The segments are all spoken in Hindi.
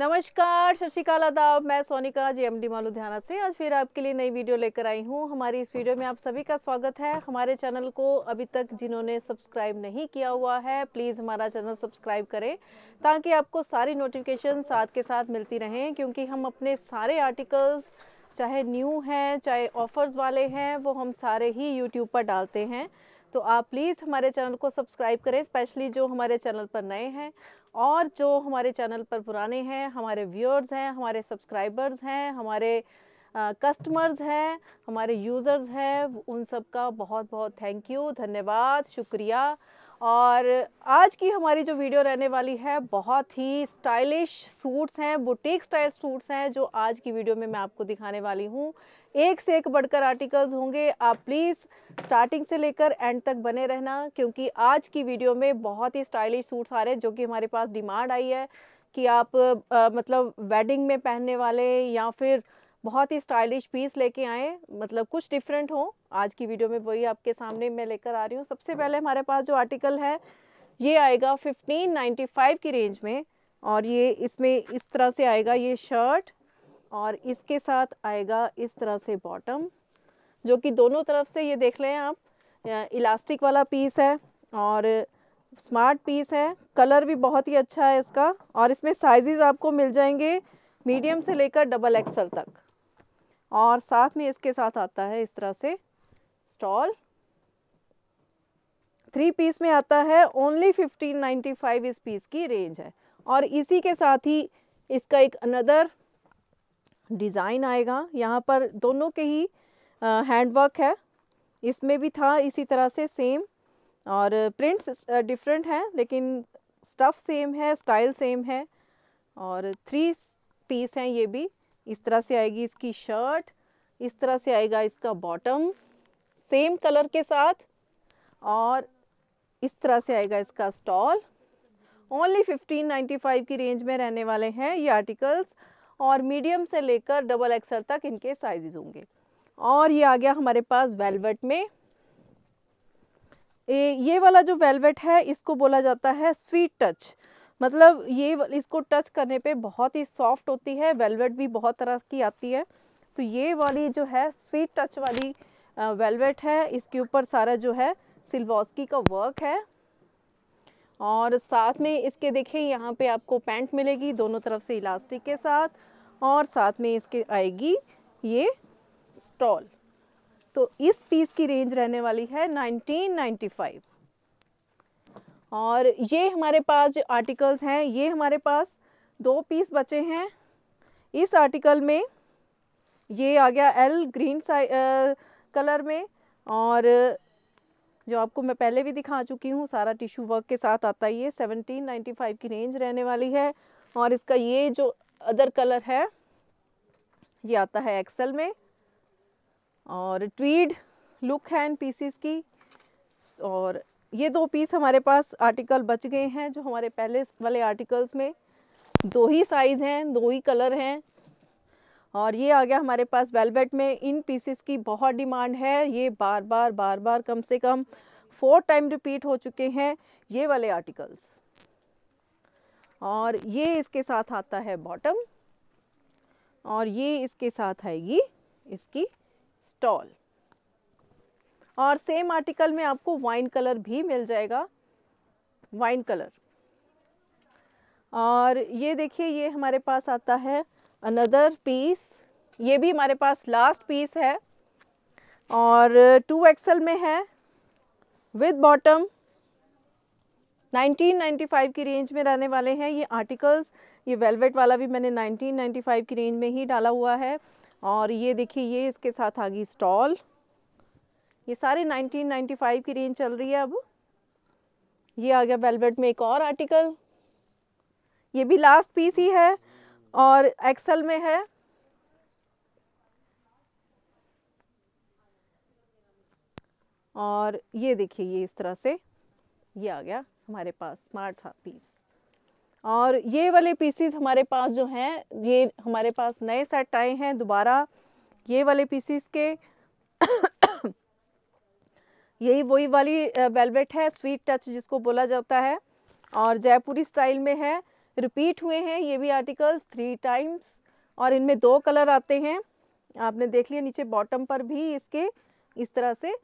नमस्कार सत श्रीकाल आदाब मैं सोनिका जे एम डी मालुधियाना से आज फिर आपके लिए नई वीडियो लेकर आई हूँ हमारी इस वीडियो में आप सभी का स्वागत है हमारे चैनल को अभी तक जिन्होंने सब्सक्राइब नहीं किया हुआ है प्लीज़ हमारा चैनल सब्सक्राइब करें ताकि आपको सारी नोटिफिकेशन साथ के साथ मिलती रहें क्योंकि हम अपने सारे आर्टिकल्स चाहे न्यू हैं चाहे ऑफ़र्स वाले हैं वो हम सारे ही यूट्यूब पर डालते हैं तो आप प्लीज़ हमारे चैनल को सब्सक्राइब करें स्पेशली जो हमारे चैनल पर नए हैं और जो हमारे चैनल पर पुराने हैं हमारे व्यूअर्स हैं हमारे सब्सक्राइबर्स हैं हमारे कस्टमर्स हैं हमारे यूज़र्स हैं उन सब का बहुत बहुत थैंक यू धन्यवाद शुक्रिया और आज की हमारी जो वीडियो रहने वाली है बहुत ही स्टाइलिश सूट्स हैं बुटीक स्टाइल सूट्स हैं जो आज की वीडियो में मैं आपको दिखाने वाली हूँ एक से एक बढ़कर आर्टिकल्स होंगे आप प्लीज़ स्टार्टिंग से लेकर एंड तक बने रहना क्योंकि आज की वीडियो में बहुत ही स्टाइलिश सूट्स आ रहे हैं जो कि हमारे पास डिमांड आई है कि आप आ, मतलब वेडिंग में पहनने वाले या फिर बहुत ही स्टाइलिश पीस लेके आए मतलब कुछ डिफरेंट हो आज की वीडियो में वही आपके सामने मैं लेकर आ रही हूँ सबसे पहले हमारे पास जो आर्टिकल है ये आएगा 1595 की रेंज में और ये इसमें इस तरह से आएगा ये शर्ट और इसके साथ आएगा इस तरह से बॉटम जो कि दोनों तरफ से ये देख लें आप इलास्टिक वाला पीस है और स्मार्ट पीस है कलर भी बहुत ही अच्छा है इसका और इसमें साइजेस आपको मिल जाएंगे मीडियम से लेकर डबल एक्सल तक और साथ में इसके साथ आता है इस तरह से स्टॉल थ्री पीस में आता है ओनली फिफ्टीन नाइन्टी फाइव इस पीस की रेंज है और इसी के साथ ही इसका एक अनदर डिज़ाइन आएगा यहाँ पर दोनों के ही हैंडवर्क है इसमें भी था इसी तरह से सेम और प्रिंट्स डिफरेंट हैं लेकिन स्टफ़ सेम है स्टाइल सेम है और थ्री पीस हैं ये भी इस तरह से आएगी इसकी शर्ट इस तरह से आएगा इसका बॉटम सेम कलर के साथ और इस तरह से आएगा इसका स्टॉल ओनली 1595 की रेंज में रहने वाले हैं ये आर्टिकल्स और मीडियम से लेकर डबल एक्सएल तक इनके साइजेस होंगे और ये आ गया हमारे पास वेलवेट में ए, ये वाला जो वेलवेट है इसको बोला जाता है स्वीट टच मतलब ये इसको टच करने पे बहुत ही सॉफ्ट होती है वेलवेट भी बहुत तरह की आती है तो ये वाली जो है स्वीट टच वाली वेलवेट है इसके ऊपर सारा जो है सिल्वॉस्की का वर्क है और साथ में इसके देखिए यहाँ पे आपको पैंट मिलेगी दोनों तरफ से इलास्टिक के साथ और साथ में इसके आएगी ये स्टॉल तो इस पीस की रेंज रहने वाली है फाइव और ये हमारे पास जो आर्टिकल्स हैं ये हमारे पास दो पीस बचे हैं इस आर्टिकल में ये आ गया एल ग्रीन साइ कलर में और जो आपको मैं पहले भी दिखा चुकी हूँ सारा टिश्यू वर्क के साथ आता ही है सेवनटीन नाइन्टी फाइव की रेंज रहने वाली है और इसका ये जो अदर कलर है ये आता है एक्सेल में और ट्वीड लुक है इन पीसीस की और ये दो पीस हमारे पास आर्टिकल बच गए हैं जो हमारे पहले वाले आर्टिकल्स में दो ही साइज़ हैं दो ही कलर हैं और ये आ गया हमारे पास वेलवेट में इन पीसेस की बहुत डिमांड है ये बार बार बार बार कम से कम फोर टाइम रिपीट हो चुके हैं ये वाले आर्टिकल्स और ये इसके साथ आता है बॉटम और ये इसके साथ आएगी इसकी स्टॉल और सेम आर्टिकल में आपको वाइन कलर भी मिल जाएगा वाइन कलर और ये देखिए ये हमारे पास आता है अनदर पीस ये भी हमारे पास लास्ट पीस है और टू एक्सल में है विद बॉटम 1995 की रेंज में रहने वाले हैं ये आर्टिकल्स ये वेलवेट वाला भी मैंने 1995 की रेंज में ही डाला हुआ है और ये देखिए ये इसके साथ आ गई स्टॉल ये सारे 1995 की रेंज चल रही है अब ये आ गया वेलवेट में एक और आर्टिकल ये भी लास्ट पीस ही है और एक्सल में है और ये देखिए ये इस तरह से ये आ गया हमारे पास स्मार्ट था पीस और ये वाले पीसीज हमारे पास जो हैं ये हमारे पास नए सेट आए हैं दोबारा ये वाले पीसीस के यही वही वाली वेलवेट है स्वीट टच जिसको बोला जाता है और जयपुरी स्टाइल में है रिपीट हुए हैं ये भी आर्टिकल्स थ्री टाइम्स और इनमें दो कलर आते हैं आपने देख लिया नीचे बॉटम पर भी इसके इस तरह से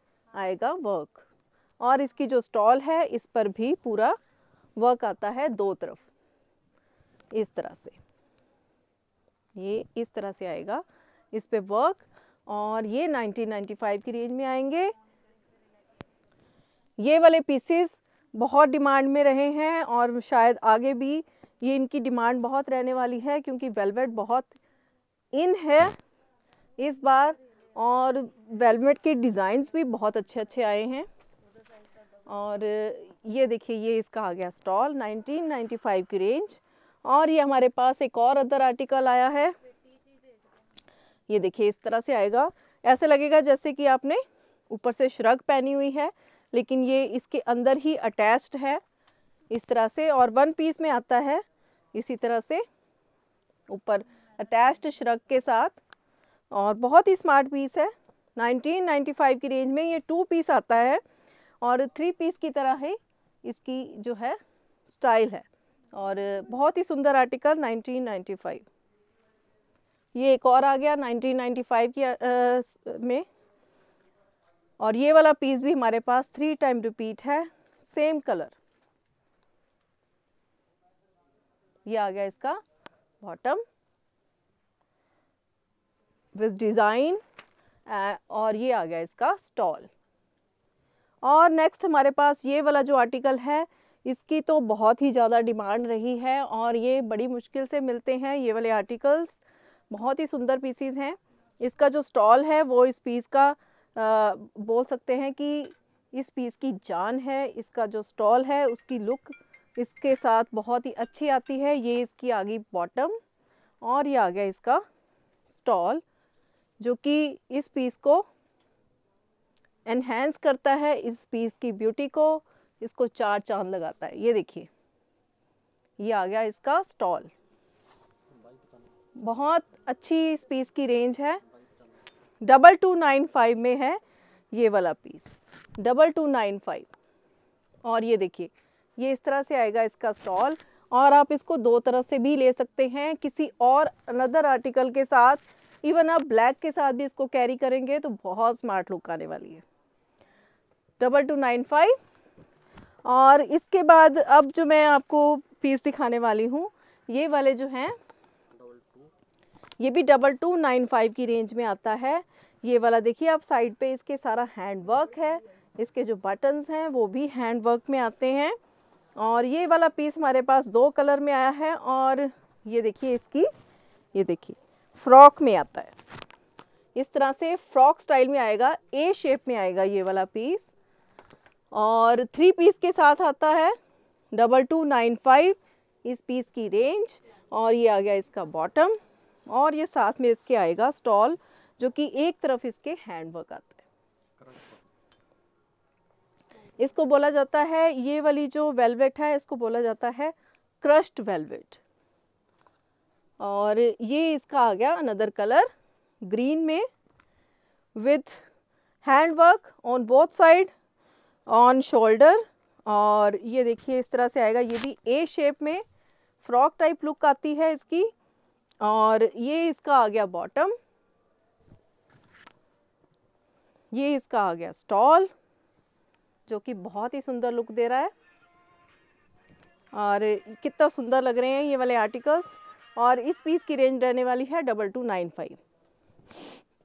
आएगा वर्क और इसकी जो स्टॉल है इस पर भी पूरा वर्क आता है दो तरफ इस तरह से ये इस तरह से आएगा इस पे वर्क और ये 1995 की रेंज में आएंगे ये वाले पीसीस बहुत डिमांड में रहे हैं और शायद आगे भी ये इनकी डिमांड बहुत रहने वाली है क्योंकि वेलवेट बहुत इन है इस बार और वेलवेट के डिज़ाइंस भी बहुत अच्छे अच्छे आए हैं और ये देखिए ये इसका आ गया स्टॉल 1995 की रेंज और ये हमारे पास एक और अदर आर्टिकल आया है ये देखिए इस तरह से आएगा ऐसे लगेगा जैसे कि आपने ऊपर से श्रग पहनी हुई है लेकिन ये इसके अंदर ही अटैच्ड है इस तरह से और वन पीस में आता है इसी तरह से ऊपर अटैच्ड श्रक के साथ और बहुत ही स्मार्ट पीस है 1995 की रेंज में ये टू पीस आता है और थ्री पीस की तरह ही इसकी जो है स्टाइल है और बहुत ही सुंदर आर्टिकल 1995 ये एक और आ गया 1995 की आ, आ, में और ये वाला पीस भी हमारे पास थ्री टाइम रिपीट है सेम कलर ये आ गया इसका बॉटम विद डिज़ाइन और ये आ गया इसका स्टॉल और नेक्स्ट हमारे पास ये वाला जो आर्टिकल है इसकी तो बहुत ही ज़्यादा डिमांड रही है और ये बड़ी मुश्किल से मिलते हैं ये वाले आर्टिकल्स बहुत ही सुंदर पीसीज हैं इसका जो स्टॉल है वो इस पीस का बोल सकते हैं कि इस पीस की जान है इसका जो स्टॉल है उसकी लुक इसके साथ बहुत ही अच्छी आती है ये इसकी आ गई बॉटम और ये आ गया इसका स्टॉल जो कि इस पीस को एनहेंस करता है इस पीस की ब्यूटी को इसको चार चांद लगाता है ये देखिए ये आ गया इसका स्टॉल बहुत अच्छी इस पीस की रेंज है डबल टू नाइन फाइव में है ये वाला piece double two nine five और ये देखिए ये इस तरह से आएगा इसका स्टॉल और आप इसको दो तरह से भी ले सकते हैं किसी और अनदर आर्टिकल के साथ इवन आप ब्लैक के साथ भी इसको कैरी करेंगे तो बहुत स्मार्ट लुक आने वाली है डबल टू नाइन फाइव और इसके बाद अब जो मैं आपको पीस दिखाने वाली हूँ ये वाले जो हैं ये भी डबल टू नाइन फाइव की रेंज में आता है ये वाला देखिए आप साइड पे इसके सारा हैंड वर्क है इसके जो बटन्स हैं वो भी हैंड वर्क में आते हैं और ये वाला पीस हमारे पास दो कलर में आया है और ये देखिए इसकी ये देखिए फ्रॉक में आता है इस तरह से फ्रॉक स्टाइल में आएगा ए शेप में आएगा ये वाला पीस और थ्री पीस के साथ आता है डबल टू नाइन फाइव इस पीस की रेंज और ये आ गया इसका बॉटम और ये साथ में इसके आएगा स्टॉल जो कि एक तरफ इसके हैंडवर्क आता है इसको बोला जाता है ये वाली जो वेलवेट है इसको बोला जाता है क्रश्ड वेलवेट और ये इसका आ गया अनदर कलर ग्रीन में with handwork on both side on shoulder और ये देखिए इस तरह से आएगा ये भी ए शेप में फ्रॉक टाइप लुक आती है इसकी और ये इसका आ गया बॉटम ये इसका आ गया स्टॉल जो कि बहुत ही सुंदर लुक दे रहा है और कितना सुंदर लग रहे हैं ये वाले आर्टिकल्स और इस पीस की रेंज रहने वाली है डबल टू नाइन फाइव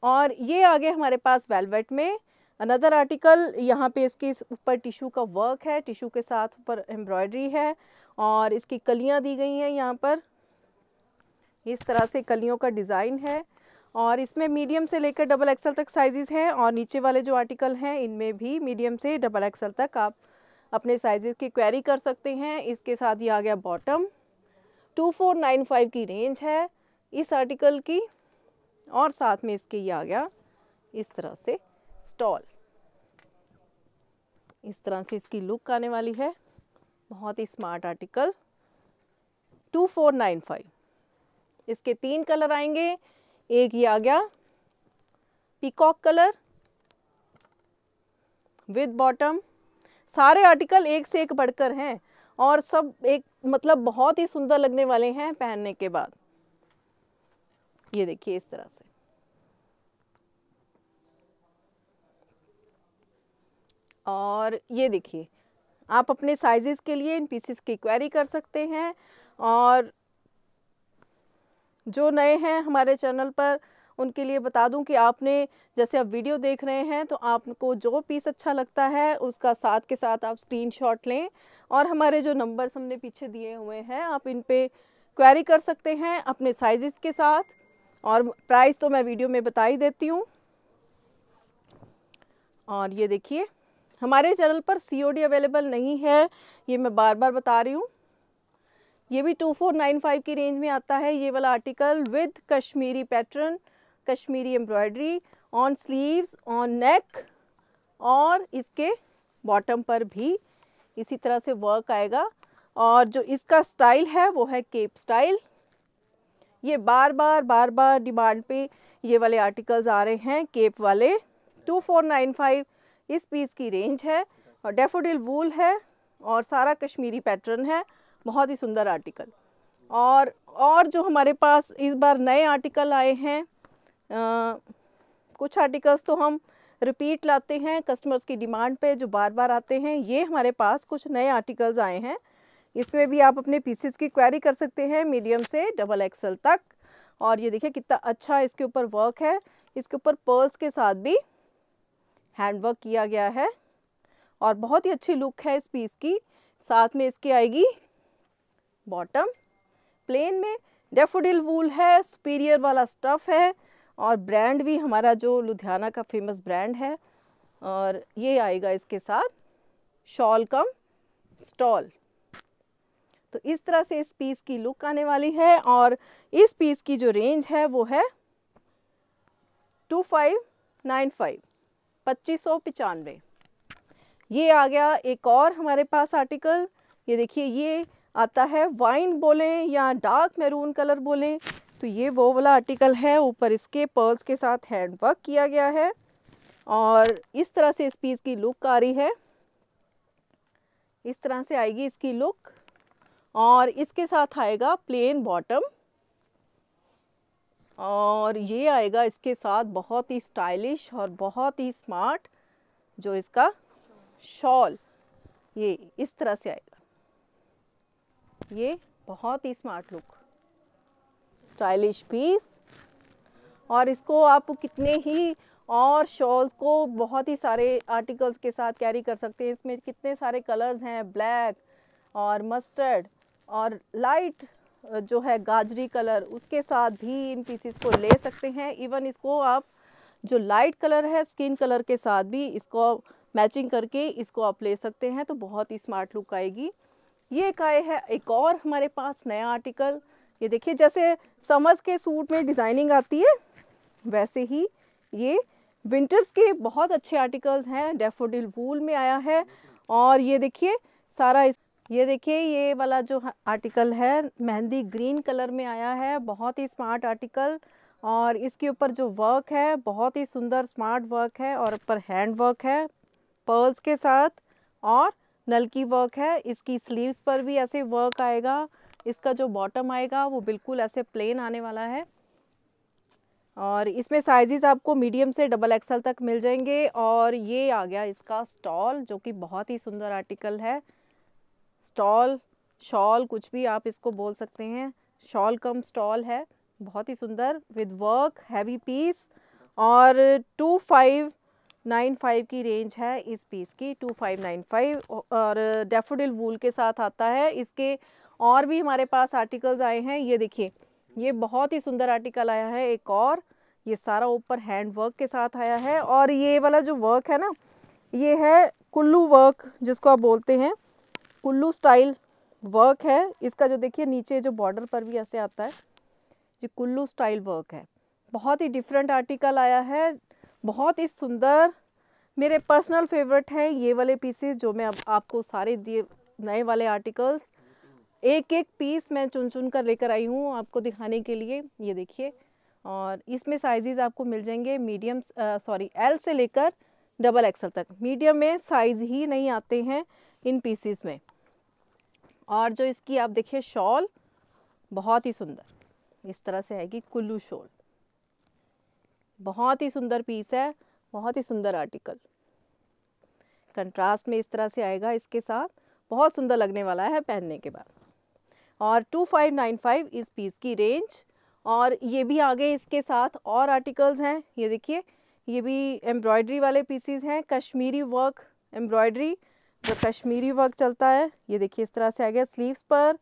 और ये आ गए हमारे पास वेलवेट में अनदर आर्टिकल यहाँ पे इसके ऊपर टिशू का वर्क है टिशू के साथ ऊपर एम्ब्रॉयडरी है और इसकी कलियाँ दी गई हैं यहाँ पर इस तरह से कलियों का डिज़ाइन है और इसमें मीडियम से लेकर डबल एक्सल तक साइज़ हैं और नीचे वाले जो आर्टिकल हैं इनमें भी मीडियम से डबल एक्सल तक आप अपने साइजेस की क्वेरी कर सकते हैं इसके साथ ये आ गया बॉटम 2495 की रेंज है इस आर्टिकल की और साथ में इसके ये आ गया इस तरह से स्टॉल इस तरह से इसकी लुक आने वाली है बहुत ही स्मार्ट आर्टिकल फाइव इसके तीन कलर आएंगे एक ये आ गया पीकॉक कलर विद बॉटम सारे आर्टिकल एक से एक बढ़कर हैं और सब एक मतलब बहुत ही सुंदर लगने वाले हैं पहनने के बाद ये देखिए इस तरह से और ये देखिए आप अपने साइजेस के लिए इन पीसेस की क्वेरी कर सकते हैं और जो नए हैं हमारे चैनल पर उनके लिए बता दूं कि आपने जैसे आप वीडियो देख रहे हैं तो आपको जो पीस अच्छा लगता है उसका साथ के साथ आप स्क्रीनशॉट लें और हमारे जो नंबर्स हमने पीछे दिए हुए हैं आप इन पर क्वेरी कर सकते हैं अपने साइजेस के साथ और प्राइस तो मैं वीडियो में बता ही देती हूँ और ये देखिए हमारे चैनल पर सी अवेलेबल नहीं है ये मैं बार बार बता रही हूँ ये भी 2495 की रेंज में आता है ये वाला article with Kashmiri pattern Kashmiri embroidery on sleeves on neck और इसके बॉटम पर भी इसी तरह से वर्क आएगा और जो इसका स्टाइल है वो है केप स्टाइल ये बार बार बार बार डिमांड पे ये वाले आर्टिकल्स आ रहे हैं केप वाले 2495 इस पीस की रेंज है और डेफोडिल वूल है और सारा कश्मीरी पैटर्न है बहुत ही सुंदर आर्टिकल और और जो हमारे पास इस बार नए आर्टिकल आए हैं आ, कुछ आर्टिकल्स तो हम रिपीट लाते हैं कस्टमर्स की डिमांड पे जो बार बार आते हैं ये हमारे पास कुछ नए आर्टिकल्स आए हैं इसमें भी आप अपने पीसेस की क्वेरी कर सकते हैं मीडियम से डबल एक्सल तक और ये देखिए कितना अच्छा इसके ऊपर वर्क है इसके ऊपर पर्ल्स के साथ भी हैंडवर्क किया गया है और बहुत ही अच्छी लुक है इस पीस की साथ में इसकी आएगी बॉटम प्लेन में डेफोडिल वूल है सुपीरियर वाला स्टफ़ है और ब्रांड भी हमारा जो लुधियाना का फेमस ब्रांड है और ये आएगा इसके साथ शॉल कम स्टॉल तो इस तरह से इस पीस की लुक आने वाली है और इस पीस की जो रेंज है वो है टू फाइव नाइन फाइव पच्चीस सौ पचानवे ये आ गया एक और हमारे पास आर्टिकल ये देखिए ये आता है वाइन बोलें या डार्क मैरून कलर बोलें तो ये वो वाला आर्टिकल है ऊपर इसके पर्ल्स के साथ हैंड वर्क किया गया है और इस तरह से इस पीस की लुक आ रही है इस तरह से आएगी इसकी लुक और इसके साथ आएगा प्लेन बॉटम और ये आएगा इसके साथ बहुत ही स्टाइलिश और बहुत ही स्मार्ट जो इसका शॉल ये इस तरह से आएगा ये बहुत ही स्मार्ट लुक स्टाइलिश पीस और इसको आप कितने ही और शॉल्स को बहुत ही सारे आर्टिकल्स के साथ कैरी कर सकते हैं इसमें कितने सारे कलर्स हैं ब्लैक और मस्टर्ड और लाइट जो है गाजरी कलर उसके साथ भी इन पीसीस को ले सकते हैं इवन इसको आप जो लाइट कलर है स्किन कलर के साथ भी इसको मैचिंग करके इसको आप ले सकते हैं तो बहुत ही स्मार्ट लुक आएगी ये का है एक और हमारे पास नया आर्टिकल ये देखिए जैसे समर्स के सूट में डिज़ाइनिंग आती है वैसे ही ये विंटर्स के बहुत अच्छे आर्टिकल्स हैं डेफोडिल वूल में आया है और ये देखिए सारा इस ये देखिए ये वाला जो आर्टिकल है मेहंदी ग्रीन कलर में आया है बहुत ही स्मार्ट आर्टिकल और इसके ऊपर जो वर्क है बहुत ही सुंदर स्मार्ट वर्क है और ऊपर हैंड वर्क है पर्ल्स के साथ और नल की वर्क है इसकी स्लीव्स पर भी ऐसे वर्क आएगा इसका जो बॉटम आएगा वो बिल्कुल ऐसे प्लेन आने वाला है और इसमें साइजेस आपको मीडियम से डबल एक्सल तक मिल जाएंगे और ये आ गया इसका स्टॉल जो कि बहुत ही सुंदर आर्टिकल है स्टॉल शॉल कुछ भी आप इसको बोल सकते हैं शॉल कम स्टॉल है बहुत ही सुंदर विद वर्क हैवी पीस और टू फाइव नाइन फाइव की रेंज है इस पीस की टू फाइव नाइन फाइव और डेफोडिल वूल के साथ आता है इसके और भी हमारे पास आर्टिकल्स आए हैं ये देखिए ये बहुत ही सुंदर आर्टिकल आया है एक और ये सारा ऊपर हैंड वर्क के साथ आया है और ये वाला जो वर्क है ना ये है कुल्लू वर्क जिसको आप बोलते हैं कुल्लू स्टाइल वर्क है इसका जो देखिए नीचे जो बॉर्डर पर भी ऐसे आता है ये कुल्लू स्टाइल वर्क है बहुत ही डिफरेंट आर्टिकल आया है बहुत ही सुंदर मेरे पर्सनल फेवरेट हैं ये वाले पीसेस जो मैं अब आपको सारे दिए नए वाले आर्टिकल्स एक एक पीस मैं चुन चुन कर लेकर आई हूँ आपको दिखाने के लिए ये देखिए और इसमें साइजेस आपको मिल जाएंगे मीडियम सॉरी एल से लेकर डबल एक्सल तक मीडियम में साइज़ ही नहीं आते हैं इन पीसीस में और जो इसकी आप देखिए शॉल बहुत ही सुंदर इस तरह से आएगी कुल्लू शॉल बहुत ही सुंदर पीस है बहुत ही सुंदर आर्टिकल कंट्रास्ट में इस तरह से आएगा इसके साथ बहुत सुंदर लगने वाला है पहनने के बाद और 2595 इस पीस की रेंज और ये भी आगे इसके साथ और आर्टिकल्स हैं ये देखिए ये भी एम्ब्रॉयडरी वाले पीसीज हैं कश्मीरी वर्क एम्ब्रॉयडरी जो कश्मीरी वर्क चलता है ये देखिए इस तरह से आ गया स्लीव्स पर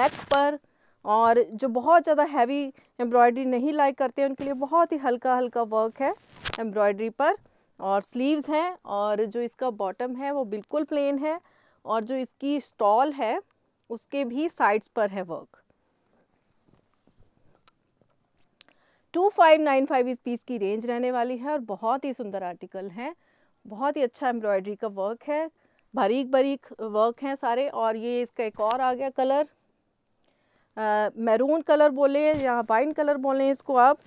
नेक पर और जो बहुत ज़्यादा हैवी एम्ब्रॉयडरी नहीं लाइक करते हैं उनके लिए बहुत ही हल्का हल्का वर्क है एम्ब्रॉयडरी पर और स्लीव्स हैं और जो इसका बॉटम है वो बिल्कुल प्लेन है और जो इसकी स्टॉल है उसके भी साइड्स पर है वर्क 2595 इस पीस की रेंज रहने वाली है और बहुत ही सुंदर आर्टिकल है बहुत ही अच्छा एम्ब्रॉयडरी का वर्क है बारीक बारीक वर्क हैं सारे और ये इसका एक और आ गया कलर मैरून कलर बोले या वाइन कलर बोलें इसको आप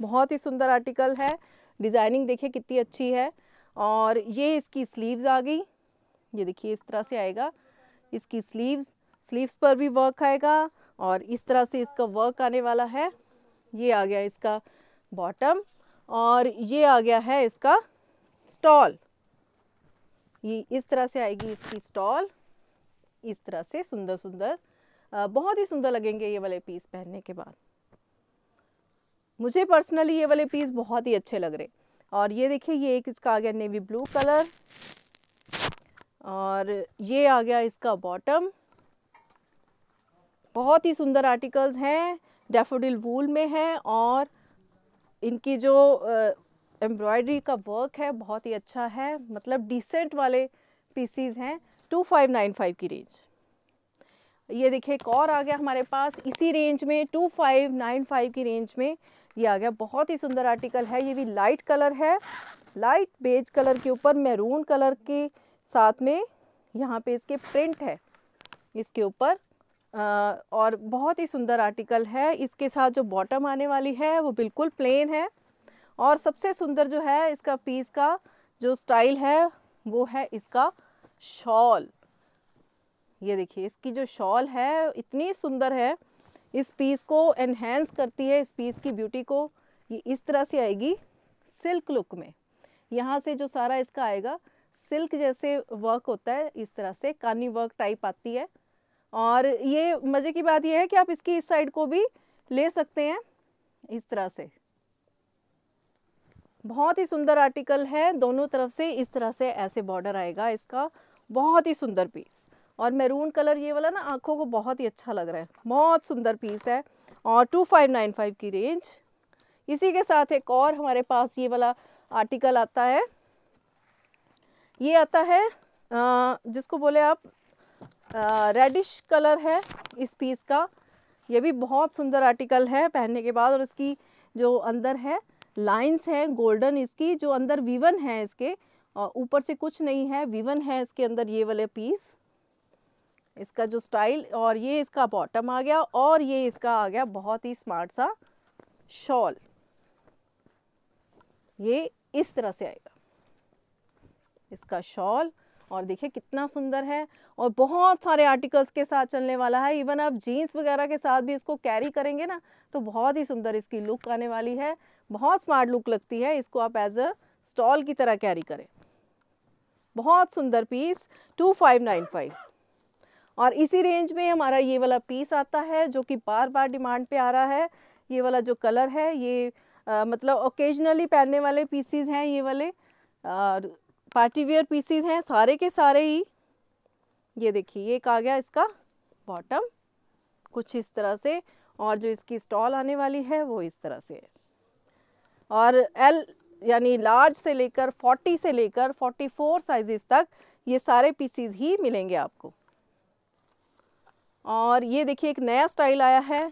बहुत ही सुंदर आर्टिकल है डिज़ाइनिंग देखिए कितनी अच्छी है और ये इसकी स्लीव्स आ गई ये देखिए इस तरह से आएगा इसकी स्लीव्स स्लीव्स पर भी वर्क आएगा और इस तरह से इसका वर्क आने वाला है ये आ गया इसका बॉटम और ये आ गया है इसका स्टॉल ये इस तरह से आएगी इसकी स्टॉल इस तरह से सुंदर सुंदर बहुत ही सुंदर लगेंगे ये वाले पीस पहनने के बाद मुझे पर्सनली ये वाले पीस बहुत ही अच्छे लग रहे और ये देखिए ये एक इसका आ गया नेवी ब्लू कलर और ये आ गया इसका बॉटम बहुत ही सुंदर आर्टिकल्स हैं डेफोडिल वूल में है और इनकी जो एम्ब्रॉयडरी का वर्क है बहुत ही अच्छा है मतलब डिसेंट वाले पीसीज हैं 2595 की रेंज ये देखिए एक और आ गया हमारे पास इसी रेंज में टू फाइव नाइन फाइव की रेंज में ये आ गया बहुत ही सुंदर आर्टिकल है ये भी लाइट कलर है लाइट बेज कलर के ऊपर मैरून कलर के साथ में यहाँ पे इसके प्रिंट है इसके ऊपर और बहुत ही सुंदर आर्टिकल है इसके साथ जो बॉटम आने वाली है वो बिल्कुल प्लेन है और सबसे सुंदर जो है इसका पीस का जो स्टाइल है वो है इसका शॉल ये देखिए इसकी जो शॉल है इतनी सुंदर है इस पीस को एनहेंस करती है इस पीस की ब्यूटी को ये इस तरह से आएगी सिल्क लुक में यहाँ से जो सारा इसका आएगा सिल्क जैसे वर्क होता है इस तरह से कानी वर्क टाइप आती है और ये मज़े की बात ये है कि आप इसकी इस साइड को भी ले सकते हैं इस तरह से बहुत ही सुंदर आर्टिकल है दोनों तरफ से इस तरह से ऐसे बॉर्डर आएगा इसका बहुत ही सुंदर पीस और मैरून कलर ये वाला ना आँखों को बहुत ही अच्छा लग रहा है बहुत सुंदर पीस है और टू फाइव नाइन फाइव की रेंज इसी के साथ एक और हमारे पास ये वाला आर्टिकल आता है ये आता है जिसको बोले आप रेडिश कलर है इस पीस का ये भी बहुत सुंदर आर्टिकल है पहनने के बाद और इसकी जो अंदर है लाइंस हैं गोल्डन इसकी जो अंदर वीवन है इसके और ऊपर से कुछ नहीं है वीवन है इसके अंदर ये वाले पीस इसका जो स्टाइल और ये इसका बॉटम आ गया और ये इसका आ गया बहुत ही स्मार्ट सा शॉल ये इस तरह से आएगा इसका शॉल और देखिए कितना सुंदर है और बहुत सारे आर्टिकल्स के साथ चलने वाला है इवन आप जीन्स वगैरह के साथ भी इसको कैरी करेंगे ना तो बहुत ही सुंदर इसकी लुक आने वाली है बहुत स्मार्ट लुक लगती है इसको आप एज अ स्टॉल की तरह कैरी करें बहुत सुंदर piece two five nine five और इसी रेंज में हमारा ये वाला पीस आता है जो कि बार बार डिमांड पे आ रहा है ये वाला जो कलर है ये आ, मतलब ओकेजनली पहनने वाले पीसीज हैं ये वाले और पार्टी वेयर पीसीज हैं सारे के सारे ही ये देखिए ये एक आ गया इसका बॉटम कुछ इस तरह से और जो इसकी स्टॉल आने वाली है वो इस तरह से है और एल यानी लार्ज से लेकर 40 से लेकर 44 साइजेस तक ये सारे पीसीज ही मिलेंगे आपको और ये देखिए एक नया स्टाइल आया है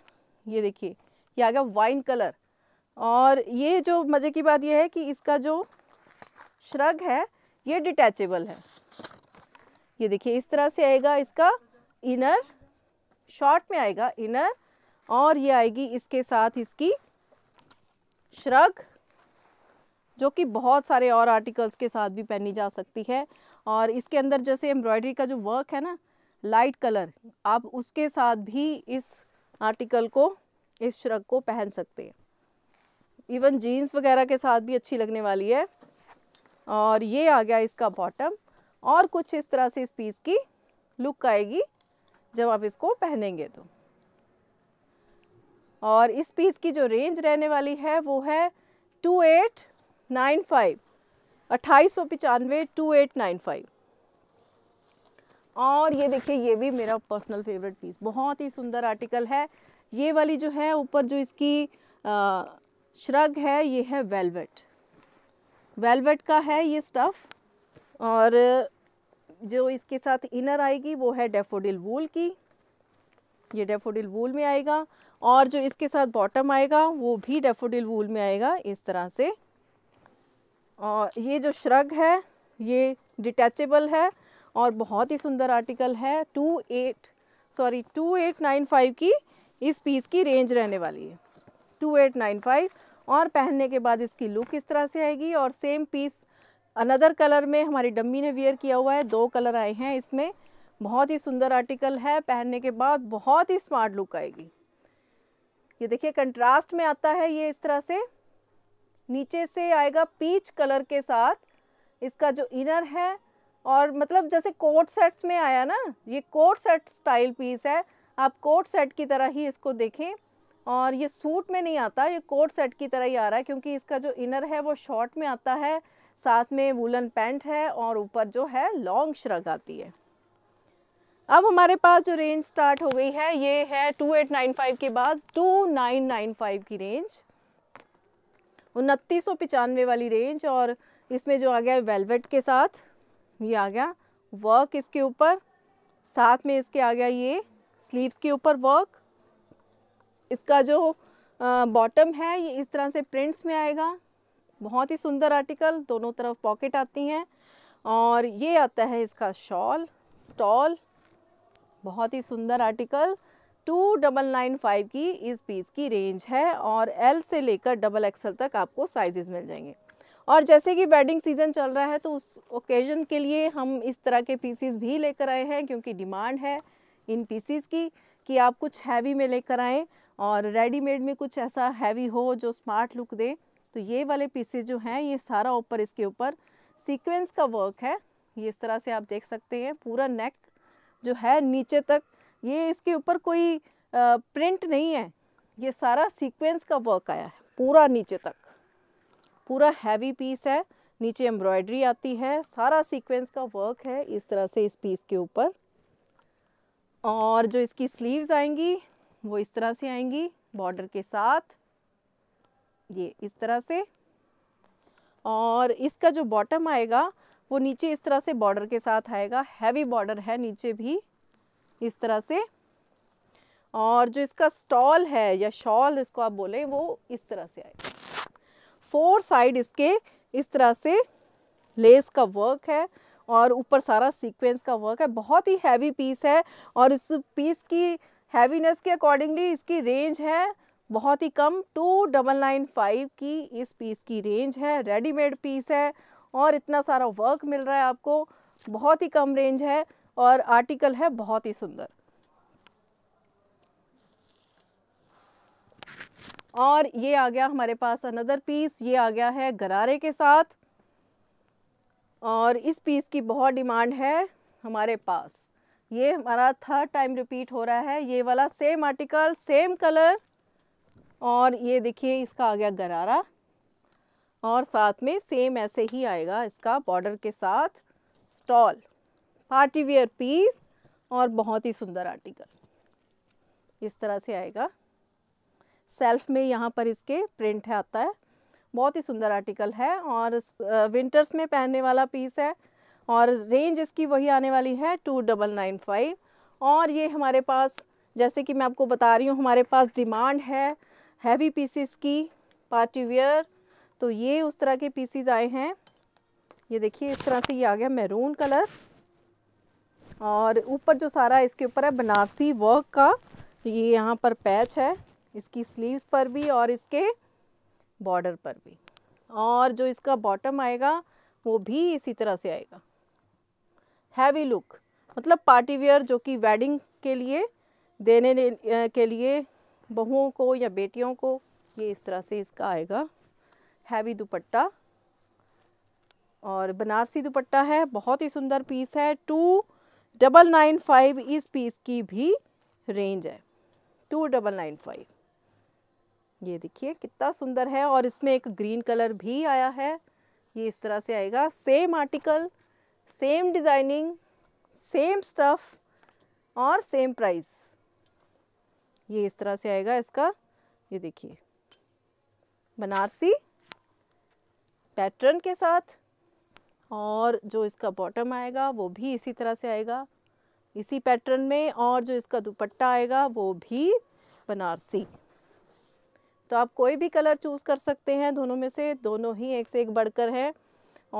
ये देखिए ये आ गया वाइन कलर और ये जो मज़े की बात ये है कि इसका जो श्रग है ये डिटैचेबल है ये देखिए इस तरह से आएगा इसका इनर शॉर्ट में आएगा इनर और ये आएगी इसके साथ इसकी श्रग जो कि बहुत सारे और आर्टिकल्स के साथ भी पहनी जा सकती है और इसके अंदर जैसे एम्ब्रॉयडरी का जो वर्क है ना लाइट कलर आप उसके साथ भी इस आर्टिकल को इस श्रग को पहन सकते हैं इवन जीन्स वगैरह के साथ भी अच्छी लगने वाली है और ये आ गया इसका बॉटम और कुछ इस तरह से इस पीस की लुक आएगी जब आप इसको पहनेंगे तो और इस पीस की जो रेंज रहने वाली है वो है टू एट नाइन फाइव अट्ठाईस सौ पचानवे टू एट नाइन फाइव और ये देखिए ये भी मेरा पर्सनल फेवरेट पीस बहुत ही सुंदर आर्टिकल है ये वाली जो है ऊपर जो इसकी श्रग है ये है वेलवेट वेलवेट का है ये स्टफ़ और जो इसके साथ इनर आएगी वो है डेफोडिल वूल की ये डेफोडिल वूल में आएगा और जो इसके साथ बॉटम आएगा वो भी डेफोडिल वूल में आएगा इस तरह से और ये जो श्रग है ये डिटैचेबल है और बहुत ही सुंदर आर्टिकल है two eight sorry two eight nine five की इस पीस की रेंज रहने वाली है टू एट नाइन फाइव और पहनने के बाद इसकी लुक इस तरह से आएगी और सेम पीस अनदर कलर में हमारी डम्मी ने वियर किया हुआ है दो कलर आए हैं इसमें बहुत ही सुंदर आर्टिकल है पहनने के बाद बहुत ही स्मार्ट लुक आएगी ये देखिए कंट्रास्ट में आता है ये इस तरह से नीचे से आएगा पीच कलर के साथ इसका जो इनर है और मतलब जैसे कोट सेट्स में आया ना ये कोट सेट स्टाइल पीस है आप कोट सेट की तरह ही इसको देखें और ये सूट में नहीं आता ये कोट सेट की तरह ही आ रहा है क्योंकि इसका जो इनर है वो शॉर्ट में आता है साथ में वुलन पैंट है और ऊपर जो है लॉन्ग श्रग आती है अब हमारे पास जो रेंज स्टार्ट हो गई है ये है 2895 के बाद 2995 की रेंज उनतीस वाली रेंज और इसमें जो आ गया है वेलवेट के साथ ये आ गया वर्क इसके ऊपर साथ में इसके आ गया ये स्लीव्स के ऊपर वर्क इसका जो बॉटम है ये इस तरह से प्रिंट्स में आएगा बहुत ही सुंदर आर्टिकल दोनों तरफ पॉकेट आती हैं और ये आता है इसका शॉल स्टॉल बहुत ही सुंदर article two double nine five की इस पीस की रेंज है और एल से लेकर डबल एक्सल तक आपको साइजेस मिल जाएंगे और जैसे कि वेडिंग सीज़न चल रहा है तो उस ओकेज़न के लिए हम इस तरह के पीसीज भी लेकर आए हैं क्योंकि डिमांड है इन पीसीज की कि आप कुछ हैवी में लेकर आएँ और रेडीमेड में कुछ ऐसा हैवी हो जो स्मार्ट लुक दे तो ये वाले पीसेज जो हैं ये सारा ऊपर इसके ऊपर सीक्वेंस का वर्क है ये इस तरह से आप देख सकते हैं पूरा नेक जो है नीचे तक ये इसके ऊपर कोई प्रिंट नहीं है ये सारा सीक्वेंस का वर्क आया है पूरा नीचे तक पूरा हैवी पीस है नीचे एम्ब्रॉयडरी आती है सारा सीक्वेंस का वर्क है इस तरह से इस पीस के ऊपर और जो इसकी स्लीव्स आएंगी वो इस तरह से आएंगी बॉर्डर के साथ ये इस तरह से और इसका जो बॉटम आएगा वो नीचे इस तरह से बॉर्डर के साथ आएगा हैवी बॉर्डर है नीचे भी इस तरह से और जो इसका स्टॉल है या शॉल इसको आप बोलें वो इस तरह से आएगा फोर साइड इसके इस तरह से लेस का वर्क है और ऊपर सारा सीक्वेंस का वर्क है बहुत ही हैवी पीस है और इस पीस की हैवीनेस के अकॉर्डिंगली इसकी रेंज है बहुत ही कम टू डबल नाइन फाइव की इस पीस की रेंज है रेडीमेड पीस है और इतना सारा वर्क मिल रहा है आपको बहुत ही कम रेंज है और आर्टिकल है बहुत ही सुंदर और ये आ गया हमारे पास अनदर पीस ये आ गया है गरारे के साथ और इस पीस की बहुत डिमांड है हमारे पास ये हमारा थर्ड टाइम रिपीट हो रहा है ये वाला सेम आर्टिकल सेम कलर और ये देखिए इसका आ गया गरारा और साथ में सेम ऐसे ही आएगा इसका बॉर्डर के साथ स्टॉल पार्टी वेयर पीस और बहुत ही सुंदर आर्टिकल इस तरह से आएगा सेल्फ में यहाँ पर इसके प्रिंट है आता है बहुत ही सुंदर आर्टिकल है और विंटर्स में पहनने वाला पीस है और रेंज इसकी वही आने वाली है टू डबल नाइन फाइव और ये हमारे पास जैसे कि मैं आपको बता रही हूँ हमारे पास डिमांड है हैवी पीसीस की पार्टी वेयर तो ये उस तरह के पीसीज आए हैं ये देखिए इस तरह से ये आ गया मैरून कलर और ऊपर जो सारा इसके ऊपर है बनारसी वर्क का ये यहाँ पर पैच है इसकी स्लीव्स पर भी और इसके बॉर्डर पर भी और जो इसका बॉटम आएगा वो भी इसी तरह से आएगा हैवी लुक मतलब पार्टी वेयर जो कि वेडिंग के लिए देने के लिए बहुओं को या बेटियों को ये इस तरह से इसका आएगा हैवी दुपट्टा और बनारसी दुपट्टा है बहुत ही सुंदर पीस है टू डबल नाइन फाइव इस पीस की भी रेंज है टू डबल नाइन फाइव ये देखिए कितना सुंदर है और इसमें एक ग्रीन कलर भी आया है ये इस तरह से आएगा same article same designing same stuff और सेम प्राइस ये इस तरह से आएगा इसका ये देखिए बनारसी पैटर्न के साथ और जो इसका बॉटम आएगा वो भी इसी तरह से आएगा इसी पैटर्न में और जो इसका दुपट्टा आएगा वो भी बनारसी तो आप कोई भी कलर चूज़ कर सकते हैं दोनों में से दोनों ही एक से एक बढ़कर है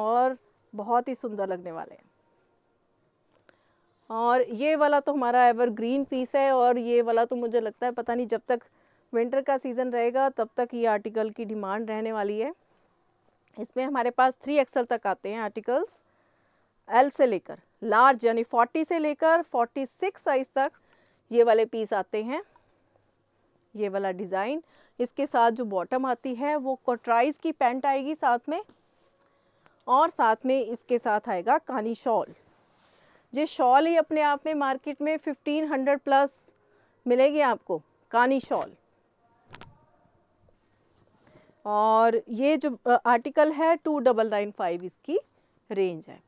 और बहुत ही सुंदर लगने वाले हैं और ये वाला तो हमारा एवर ग्रीन पीस है और ये वाला तो मुझे लगता है पता नहीं जब तक विंटर का सीज़न रहेगा तब तक ये आर्टिकल की डिमांड रहने वाली है इसमें हमारे पास थ्री एक्सल तक आते हैं आर्टिकल्स एल से लेकर लार्ज यानी फोर्टी से लेकर सिक्स साइज़ तक ये वाले पीस आते हैं ये वाला डिज़ाइन इसके साथ जो बॉटम आती है वो कॉटराइज की पैंट आएगी साथ में और साथ में इसके साथ आएगा कानी शॉल ये शॉल ही अपने आप में मार्केट में 1500 प्लस मिलेगी आपको कानी शॉल और ये जो आर्टिकल है टू डबल नाइन फाइव इसकी रेंज है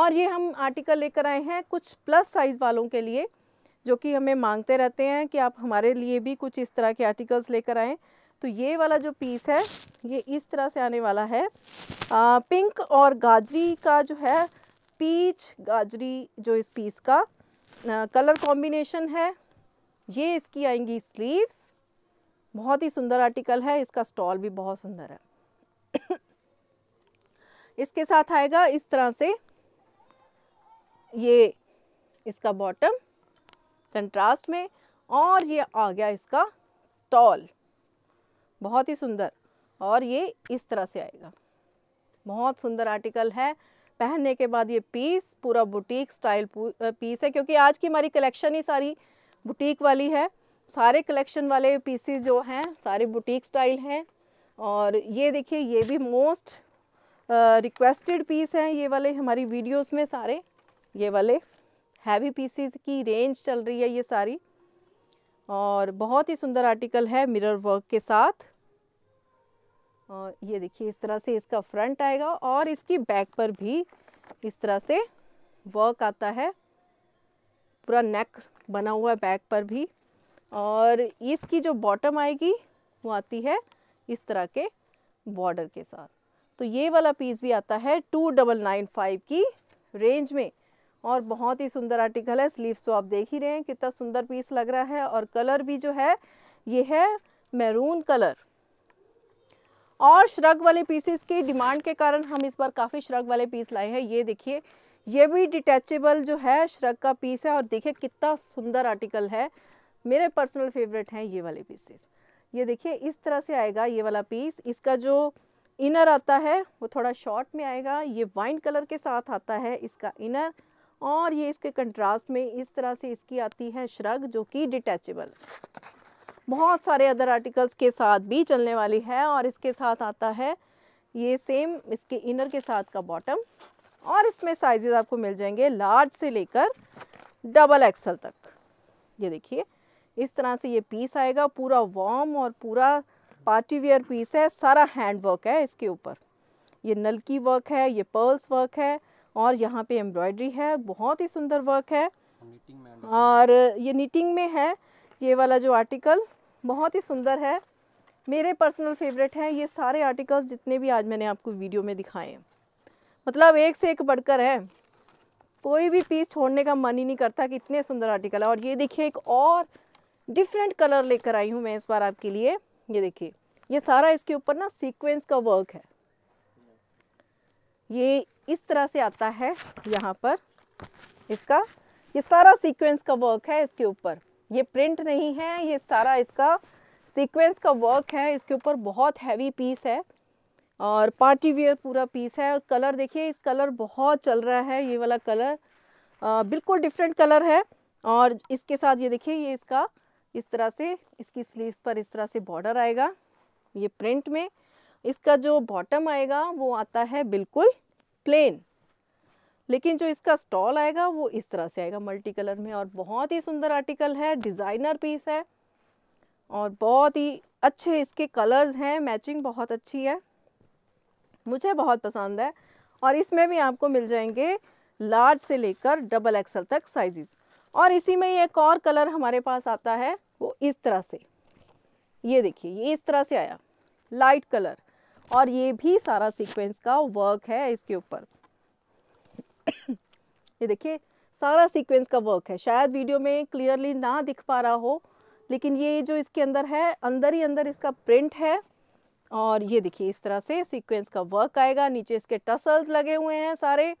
और ये हम आर्टिकल लेकर आए हैं कुछ प्लस साइज़ वालों के लिए जो कि हमें मांगते रहते हैं कि आप हमारे लिए भी कुछ इस तरह के आर्टिकल्स लेकर आएँ तो ये वाला जो पीस है ये इस तरह से आने वाला है आ, पिंक और गाजरी का जो है पीच गाजरी जो इस पीस का आ, कलर कॉम्बिनेशन है ये इसकी आएंगी स्लीव्स बहुत ही सुंदर आर्टिकल है इसका स्टॉल भी बहुत सुंदर है इसके साथ आएगा इस तरह से ये इसका बॉटम कंट्रास्ट में और ये आ गया इसका स्टॉल बहुत ही सुंदर और ये इस तरह से आएगा बहुत सुंदर आर्टिकल है पहनने के बाद ये पीस पूरा बुटीक स्टाइल पीस है क्योंकि आज की हमारी कलेक्शन ही सारी बुटीक वाली है सारे कलेक्शन वाले पीसीज जो हैं सारे बुटीक स्टाइल हैं और ये देखिए ये भी मोस्ट रिक्वेस्टेड पीस हैं ये वाले हमारी वीडियोस में सारे ये वाले हैवी पीसीज की रेंज चल रही है ये सारी और बहुत ही सुंदर आर्टिकल है मिरर वर्क के साथ और ये देखिए इस तरह से इसका फ्रंट आएगा और इसकी बैक पर भी इस तरह से वर्क आता है पूरा नेक बना हुआ है बैक पर भी और इसकी जो बॉटम आएगी वो आती है इस तरह के बॉर्डर के साथ तो ये वाला पीस भी आता है टू डबल नाइन फाइव की रेंज में और बहुत ही सुंदर आर्टिकल है स्लीव्स तो आप देख ही रहे हैं कितना सुंदर पीस लग रहा है और कलर भी जो है ये है मैरून कलर और श्रग वाले पीसेस की डिमांड के कारण हम इस बार काफ़ी श्रग वाले पीस लाए हैं ये देखिए ये भी डिटैचेबल जो है श्रग का पीस है और देखिए कितना सुंदर आर्टिकल है मेरे पर्सनल फेवरेट हैं ये वाले पीसेस ये देखिए इस तरह से आएगा ये वाला पीस इसका जो इनर आता है वो थोड़ा शॉर्ट में आएगा ये वाइन कलर के साथ आता है इसका इनर और ये इसके कंट्रास्ट में इस तरह से इसकी आती है श्रग जो कि डिटैचेबल बहुत सारे अदर आर्टिकल्स के साथ भी चलने वाली है और इसके साथ आता है ये सेम इसके इनर के साथ का बॉटम और इसमें साइजेस आपको मिल जाएंगे लार्ज से लेकर डबल एक्सल तक ये देखिए इस तरह से ये पीस आएगा पूरा वॉम और पूरा पार्टी वेयर पीस है सारा हैंड वर्क है इसके ऊपर ये नलकी वर्क है ये पर्ल्स वर्क है और यहाँ पे एम्ब्रॉयडरी है बहुत ही सुंदर वर्क है और ये नीटिंग में है ये वाला जो आर्टिकल बहुत ही सुंदर है मेरे पर्सनल फेवरेट हैं ये सारे आर्टिकल्स जितने भी आज मैंने आपको वीडियो में दिखाए हैं मतलब एक से एक बढ़कर है कोई भी पीस छोड़ने का मन ही नहीं करता कि इतने सुंदर आर्टिकल है और ये देखिए एक और डिफरेंट कलर लेकर आई हूँ मैं इस बार आपके लिए ये देखिए ये सारा इसके ऊपर ना सीक्वेंस का वर्क है ये इस तरह से आता है यहाँ पर इसका ये सारा सीक्वेंस का वर्क है इसके ऊपर ये प्रिंट नहीं है ये सारा इसका सीक्वेंस का वर्क है इसके ऊपर बहुत हैवी पीस है और पार्टी वेयर पूरा पीस है और कलर देखिए इस कलर बहुत चल रहा है ये वाला कलर आ, बिल्कुल डिफरेंट कलर है और इसके साथ ये देखिए ये इसका इस तरह से इसकी स्लीव्स पर इस तरह से बॉर्डर आएगा ये प्रिंट में इसका जो बॉटम आएगा वो आता है बिल्कुल प्लेन लेकिन जो इसका स्टॉल आएगा वो इस तरह से आएगा मल्टी कलर में और बहुत ही सुंदर आर्टिकल है डिज़ाइनर पीस है और बहुत ही अच्छे इसके कलर्स हैं मैचिंग बहुत अच्छी है मुझे बहुत पसंद है और इसमें भी आपको मिल जाएंगे लार्ज से लेकर डबल एक्सल तक साइजेस और इसी में एक और कलर हमारे पास आता है वो इस तरह से ये देखिए ये इस तरह से आया लाइट कलर और ये भी सारा सीक्वेंस का वर्क है इसके ऊपर ये देखिए सारा सीक्वेंस का वर्क है शायद वीडियो में क्लियरली ना दिख पा रहा हो लेकिन ये जो इसके अंदर है अंदर ही अंदर इसका प्रिंट है और ये देखिए इस तरह से सीक्वेंस का वर्क आएगा नीचे इसके टसल्स लगे हुए हैं सारे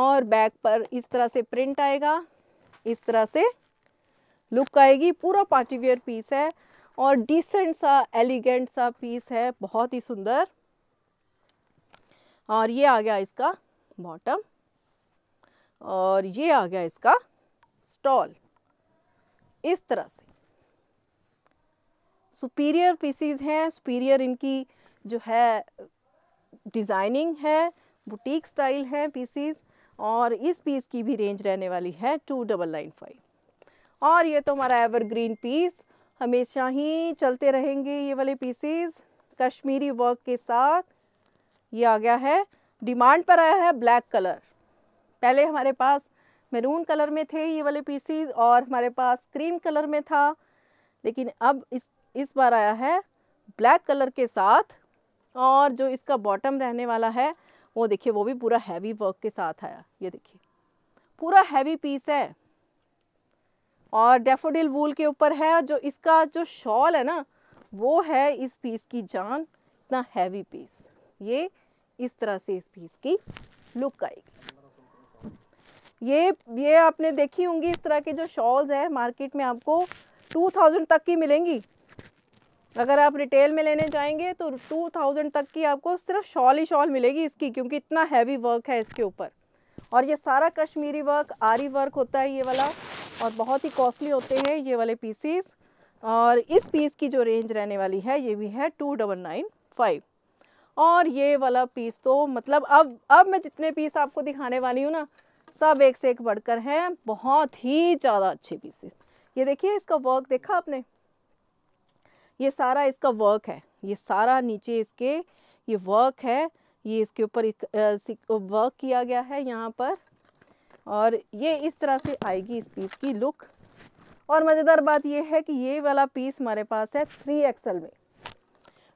और बैक पर इस तरह से प्रिंट आएगा इस तरह से लुक आएगी पूरा पार्टीवेयर पीस है और डिसेंट सा एलिगेंट सा पीस है बहुत ही सुंदर और ये आ गया इसका बॉटम और ये आ गया इसका स्टॉल इस तरह से सुपीरियर पीसीज हैं सुपीरियर इनकी जो है डिज़ाइनिंग है बुटीक स्टाइल है पीसीज और इस पीस की भी रेंज रहने वाली है टू डबल नाइन फाइव और ये तो हमारा एवरग्रीन पीस हमेशा ही चलते रहेंगे ये वाले पीसीज कश्मीरी वर्क के साथ ये आ गया है डिमांड पर आया है ब्लैक कलर पहले हमारे पास मेरून कलर में थे ये वाले पीसीज और हमारे पास क्रीम कलर में था लेकिन अब इस इस बार आया है ब्लैक कलर के साथ और जो इसका बॉटम रहने वाला है वो देखिए वो भी पूरा हैवी वर्क के साथ आया ये देखिए पूरा हैवी पीस है और डेफोडिल वूल के ऊपर है जो इसका जो शॉल है ना वो है इस पीस की जान इतना हैवी पीस ये इस तरह से इस पीस की लुक आएगी ये ये आपने देखी होंगी इस तरह के जो शॉल्स है मार्केट में आपको 2000 तक की मिलेंगी अगर आप रिटेल में लेने जाएंगे तो 2000 तक की आपको सिर्फ शॉल ही शॉल मिलेगी इसकी क्योंकि इतना हैवी वर्क है इसके ऊपर और ये सारा कश्मीरी वर्क आरी वर्क होता है ये वाला और बहुत ही कॉस्टली होते हैं ये वाले पीसीस और इस पीस की जो रेंज रहने वाली है ये भी है टू डबल नाइन फाइव और ये वाला पीस तो मतलब अब अब मैं जितने पीस आपको दिखाने वाली हूँ ना सब एक से एक बढ़कर हैं बहुत ही ज़्यादा अच्छे पीसेस ये देखिए इसका वर्क देखा आपने ये सारा इसका वर्क है ये सारा नीचे इसके ये वर्क है ये इसके ऊपर वर्क किया गया है यहाँ पर और ये इस तरह से आएगी इस पीस की लुक और मज़ेदार बात यह है कि ये वाला पीस हमारे पास है थ्री एक्सल में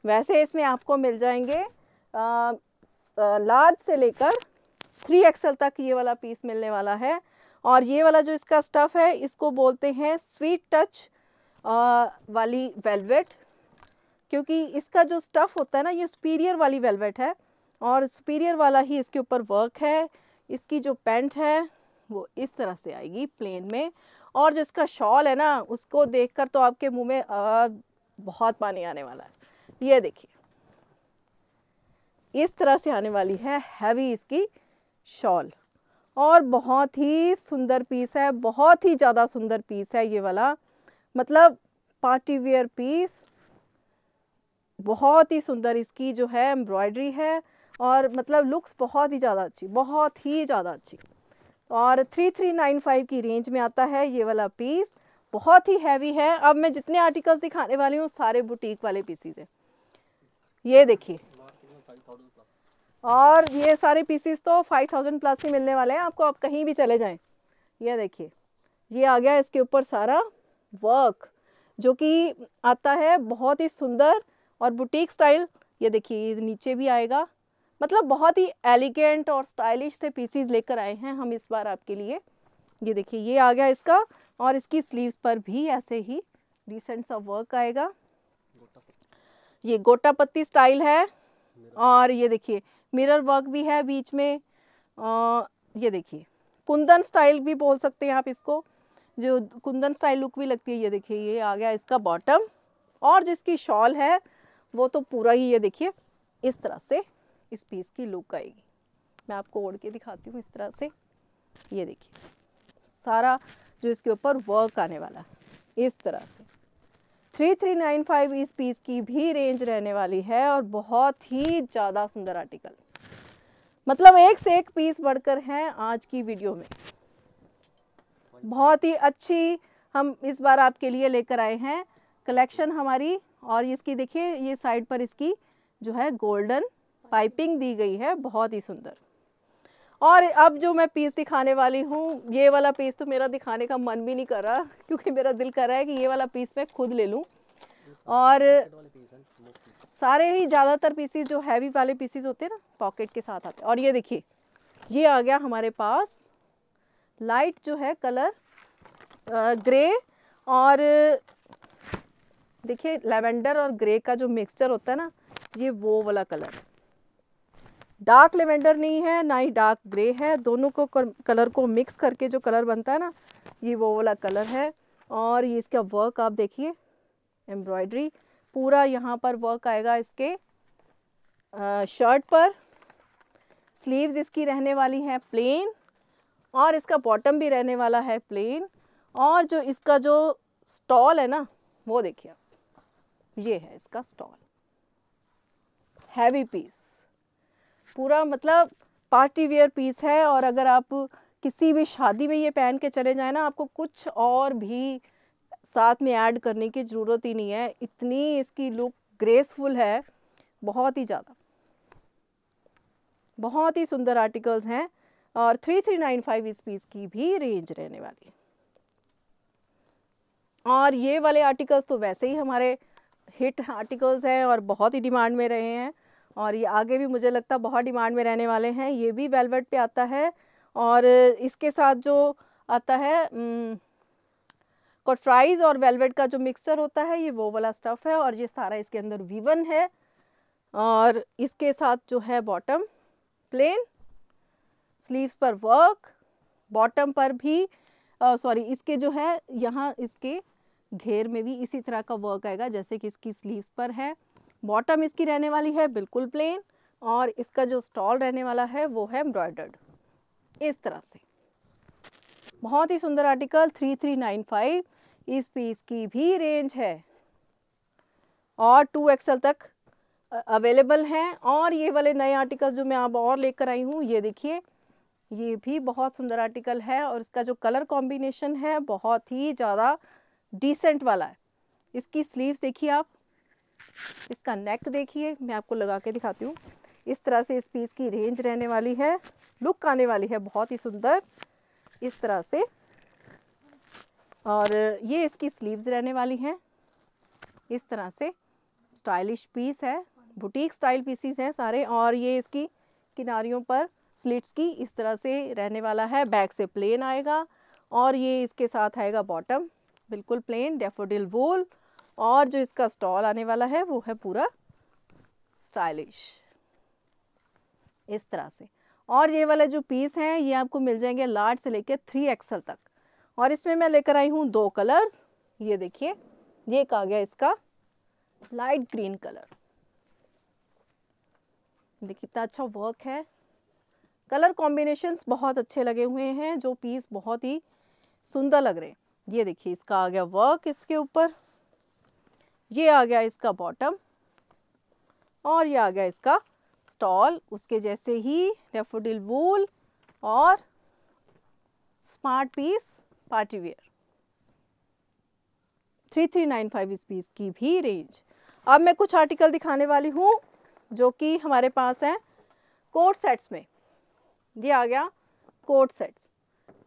वैसे इसमें आपको मिल जाएंगे लार्ज से लेकर थ्री एक्सल तक ये वाला पीस मिलने वाला है और ये वाला जो इसका स्टफ़ है इसको बोलते हैं स्वीट टच वाली वेलवेट क्योंकि इसका जो स्टफ़ होता है ना ये सुपीरियर वाली वेलवेट है और सुपीरियर वाला ही इसके ऊपर वर्क है इसकी जो पेंट है वो इस तरह से आएगी प्लेन में और जो इसका शॉल है ना उसको देखकर तो आपके मुंह में आ, बहुत पानी आने वाला है ये देखिए इस तरह से आने वाली है हैवी इसकी शॉल और बहुत ही सुंदर पीस है बहुत ही ज़्यादा सुंदर पीस है ये वाला मतलब पार्टी वेयर पीस बहुत ही सुंदर इसकी जो है एम्ब्रॉयडरी है और मतलब लुक्स बहुत ही ज़्यादा अच्छी बहुत ही ज़्यादा अच्छी और थ्री थ्री नाइन फाइव की रेंज में आता है ये वाला पीस बहुत ही हैवी है अब मैं जितने आर्टिकल्स दिखाने वाली हूँ सारे बुटीक वाले पीसीज हैं ये देखिए और ये सारे पीसीस तो 5000 प्लस ही मिलने वाले हैं आपको आप कहीं भी चले जाएं ये देखिए ये आ गया इसके ऊपर सारा वर्क जो कि आता है बहुत ही सुंदर और बुटीक स्टाइल ये देखिए नीचे भी आएगा मतलब बहुत ही एलिगेंट और स्टाइलिश से पीसीज लेकर आए हैं हम इस बार आपके लिए ये देखिए ये आ गया इसका और इसकी स्लीव्स पर भी ऐसे ही डिसेंट सा वर्क आएगा ये गोटा पत्ती स्टाइल है और ये देखिए मिरर वर्क भी है बीच में आ, ये देखिए कुंदन स्टाइल भी बोल सकते हैं आप इसको जो कुंदन स्टाइल लुक भी लगती है ये देखिए ये आ गया इसका बॉटम और जो इसकी शॉल है वो तो पूरा ही ये देखिए इस तरह से इस पीस की लुक आएगी मैं आपको ओढ़ के दिखाती हूँ इस तरह से ये देखिए सारा जो इसके ऊपर वर्क आने वाला इस तरह से 3395 इस पीस की भी रेंज रहने वाली है और बहुत ही ज़्यादा सुंदर आर्टिकल मतलब एक से एक पीस बढ़कर हैं आज की वीडियो में बहुत ही अच्छी हम इस बार आपके लिए लेकर आए हैं कलेक्शन हमारी और इसकी देखिए ये साइड पर इसकी जो है गोल्डन पाइपिंग दी गई है बहुत ही सुंदर और अब जो मैं पीस दिखाने वाली हूँ ये वाला पीस तो मेरा दिखाने का मन भी नहीं कर रहा क्योंकि मेरा दिल कर रहा है कि ये वाला पीस मैं खुद ले लूँ और सारे ही ज़्यादातर पीसीस जो हैवी वाले पीसीस होते हैं ना पॉकेट के साथ आते हैं और ये देखिए ये आ गया हमारे पास लाइट जो है कलर ग्रे और देखिए लेवेंडर और ग्रे का जो मिक्सचर होता है ना ये वो वाला कलर है डार्क लेवेंडर नहीं है ना ही डार्क ग्रे है दोनों को कलर को मिक्स करके जो कलर बनता है ना ये वो वाला कलर है और ये इसका वर्क आप देखिए एम्ब्रॉयडरी पूरा यहाँ पर वर्क आएगा इसके शर्ट पर स्लीव्स इसकी रहने वाली हैं प्लेन और इसका बॉटम भी रहने वाला है प्लेन और जो इसका जो स्टॉल है ना वो देखिए आप ये है इसका स्टॉल हैवी पीस पूरा मतलब पार्टी वेयर पीस है और अगर आप किसी भी शादी में ये पहन के चले जाए ना आपको कुछ और भी साथ में ऐड करने की ज़रूरत ही नहीं है इतनी इसकी लुक ग्रेसफुल है बहुत ही ज़्यादा बहुत ही सुंदर आर्टिकल्स हैं और थ्री थ्री नाइन फाइव इस पीस की भी रेंज रहने वाली है और ये वाले आर्टिकल्स तो वैसे ही हमारे हिट आर्टिकल्स हैं और बहुत ही डिमांड में रहे हैं और ये आगे भी मुझे लगता है बहुत डिमांड में रहने वाले हैं ये भी वेलवेट पे आता है और इसके साथ जो आता है कटफ्राइज और वेलवेट का जो मिक्सचर होता है ये वो वाला स्टफ़ है और ये सारा इसके अंदर वीवन है और इसके साथ जो है बॉटम प्लेन स्लीव्स पर वर्क बॉटम पर भी सॉरी इसके जो है यहाँ इसके घेर में भी इसी तरह का वर्क आएगा जैसे कि इसकी स्लीव्स पर है बॉटम इसकी रहने वाली है बिल्कुल प्लेन और इसका जो स्टॉल रहने वाला है वो है एम्ब्रॉयडर्ड इस तरह से बहुत ही सुंदर आर्टिकल 3395 इस पीस की भी रेंज है और एक्सल तक अवेलेबल हैं और ये वाले नए आर्टिकल जो मैं आप और लेकर आई हूँ ये देखिए ये भी बहुत सुंदर आर्टिकल है और इसका जो कलर कॉम्बिनेशन है बहुत ही ज़्यादा डिसेंट वाला है इसकी स्लीव्स देखिए आप इसका नेक देखिए मैं आपको लगा के दिखाती हूँ इस तरह से इस पीस की रेंज रहने वाली है लुक आने वाली है बहुत ही सुंदर इस तरह से और ये इसकी स्लीव्स रहने वाली हैं इस तरह से स्टाइलिश पीस है बुटीक स्टाइल पीसीस हैं सारे और ये इसकी किनारियों पर स्लिट्स की इस तरह से रहने वाला है बैक से प्लेन आएगा और ये इसके साथ आएगा बॉटम बिल्कुल प्लेन डेफोडिल वोल और जो इसका स्टॉल आने वाला है वो है पूरा स्टाइलिश इस तरह से और ये वाला जो पीस है ये आपको मिल जाएंगे लार्ज से लेकर थ्री एक्सल तक और इसमें मैं लेकर आई हूँ दो कलर्स ये देखिए ये एक आ गया इसका लाइट ग्रीन कलर देखिए कितना अच्छा वर्क है कलर कॉम्बिनेशंस बहुत अच्छे लगे हुए हैं जो पीस बहुत ही सुंदर लग रहे हैं ये देखिए इसका आ गया वर्क इसके ऊपर ये आ गया इसका बॉटम और ये आ गया इसका स्टॉल उसके जैसे ही डेफोडिल वूल और स्मार्ट पीस पार्टीवेयर 3395 इस पीस की भी रेंज अब मैं कुछ आर्टिकल दिखाने वाली हूँ जो कि हमारे पास है कोट सेट्स में ये आ गया कोट सेट्स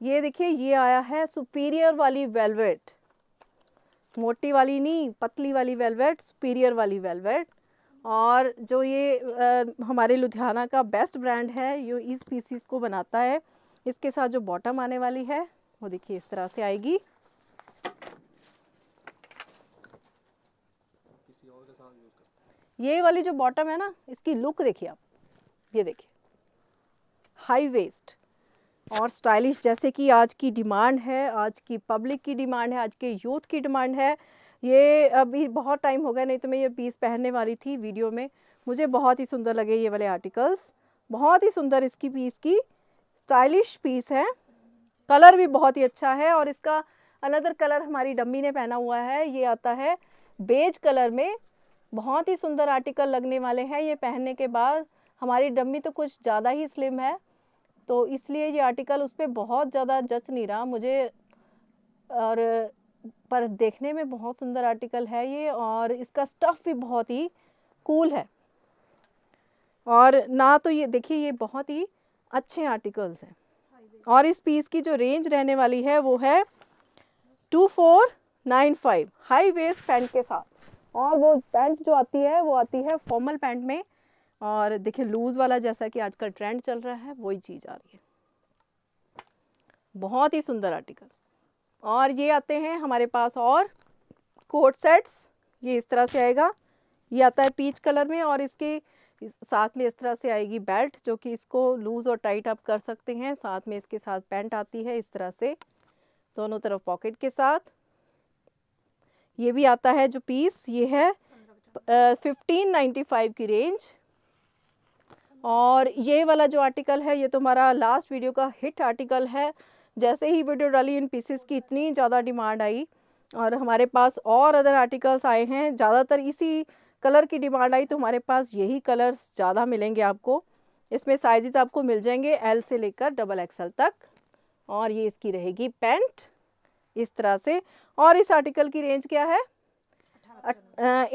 ये देखिए ये आया है सुपीरियर वाली वेलवेट मोटी वाली नहीं पतली वाली वेलवेट सुपीरियर वाली वेलवेट और जो ये आ, हमारे लुधियाना का बेस्ट ब्रांड है ये इस पीसीस को बनाता है इसके साथ जो बॉटम आने वाली है वो देखिए इस तरह से आएगी ये वाली जो बॉटम है ना इसकी लुक देखिए आप ये देखिए हाई वेस्ट और स्टाइलिश जैसे कि आज की डिमांड है आज की पब्लिक की डिमांड है आज के यूथ की डिमांड है ये अभी बहुत टाइम हो गया नहीं तो मैं ये पीस पहनने वाली थी वीडियो में मुझे बहुत ही सुंदर लगे ये वाले आर्टिकल्स बहुत ही सुंदर इसकी पीस की स्टाइलिश पीस है कलर भी बहुत ही अच्छा है और इसका अनदर कलर हमारी डम्मी ने पहना हुआ है ये आता है बेज कलर में बहुत ही सुंदर आर्टिकल लगने वाले हैं ये पहनने के बाद हमारी डम्मी तो कुछ ज़्यादा ही स्लिम है तो इसलिए ये आर्टिकल उस पर बहुत ज़्यादा जच नहीं रहा मुझे और पर देखने में बहुत सुंदर आर्टिकल है ये और इसका स्टफ़ भी बहुत ही कूल है और ना तो ये देखिए ये बहुत ही अच्छे आर्टिकल्स हैं और इस पीस की जो रेंज रहने वाली है वो है two four nine five high waist pant के साथ और वो पैंट जो आती है वो आती है फॉर्मल पैंट में और देखिए लूज़ वाला जैसा कि आजकल ट्रेंड चल रहा है वही चीज़ आ रही है बहुत ही सुंदर आर्टिकल और ये आते हैं हमारे पास और कोट सेट्स ये इस तरह से आएगा ये आता है पीच कलर में और इसके साथ में इस तरह से आएगी बेल्ट जो कि इसको लूज़ और टाइट अप कर सकते हैं साथ में इसके साथ पैंट आती है इस तरह से दोनों तरफ पॉकेट के साथ ये भी आता है जो पीस ये है फिफ्टीन नाइन्टी फाइव की रेंज और ये वाला जो आर्टिकल है ये तुम्हारा लास्ट वीडियो का हिट आर्टिकल है जैसे ही वीडियो डाली इन पीसेस की इतनी ज़्यादा डिमांड आई और हमारे पास और अदर आर्टिकल्स आए हैं ज़्यादातर इसी कलर की डिमांड आई तो हमारे पास यही कलर्स ज़्यादा मिलेंगे आपको इसमें साइजेस आपको मिल जाएंगे एल से लेकर डबल एक्सल तक और ये इसकी रहेगी पैंट इस तरह से और इस आर्टिकल की रेंज क्या है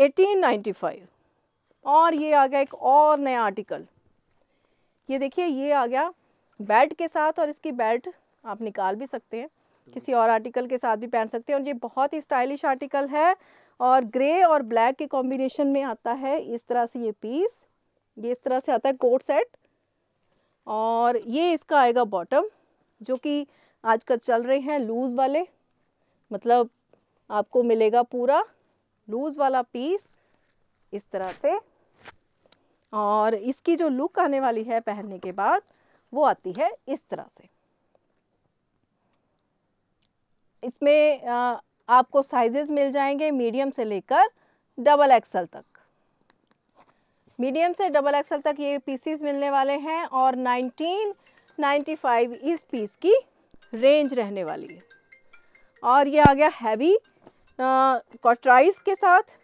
एटीन नाइन्टी फाइव और ये आ गया एक और नया आर्टिकल ये देखिए ये आ गया बेल्ट के साथ और इसकी बेल्ट आप निकाल भी सकते हैं किसी और आर्टिकल के साथ भी पहन सकते हैं और ये बहुत ही स्टाइलिश आर्टिकल है और ग्रे और ब्लैक के कॉम्बिनेशन में आता है इस तरह से ये पीस ये इस तरह से आता है कोट सेट और ये इसका आएगा बॉटम जो कि आजकल चल रहे हैं लूज़ वाले मतलब आपको मिलेगा पूरा लूज़ वाला पीस इस तरह से और इसकी जो लुक आने वाली है पहनने के बाद वो आती है इस तरह से इसमें आपको साइजेस मिल जाएंगे मीडियम से लेकर डबल एक्सल तक मीडियम से डबल एक्सल तक ये पीसीस मिलने वाले हैं और 1995 इस पीस की रेंज रहने वाली है और ये आ गया हैवी कॉटराइज के साथ